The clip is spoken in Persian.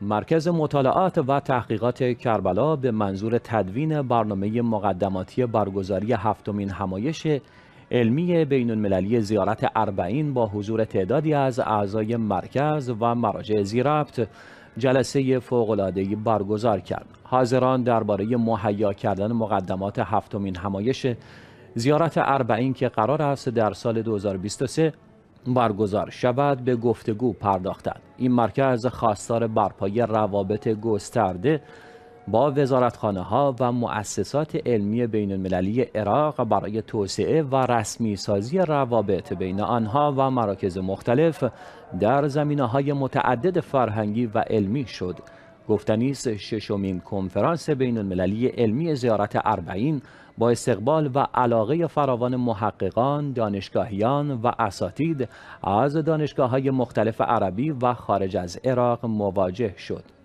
مرکز مطالعات و تحقیقات کربلا به منظور تدوین برنامه مقدماتی برگزاری هفتمین همایش علمی بین المللی زیارت اربعین با حضور تعدادی از اعضای مرکز و مراجع زیربط جلسه فوقلادهی برگزار کرد. حاضران درباره مهیا کردن مقدمات هفتمین همایش زیارت اربعین که قرار است در سال 2023 برگزار شود به گفتگو پرداختند این مرکز خواستار برپای روابط گسترده با وزارتخانه ها و مؤسسات علمی بین المللی عراق برای توسعه و رسمی سازی روابط بین آنها و مراکز مختلف در زمینه های متعدد فرهنگی و علمی شد گفتنی ششمین کنفرانس بین المللی علمی زیارت اربعین با استقبال و علاقه فراوان محققان، دانشگاهیان و اساتید از دانشگاه های مختلف عربی و خارج از عراق مواجه شد.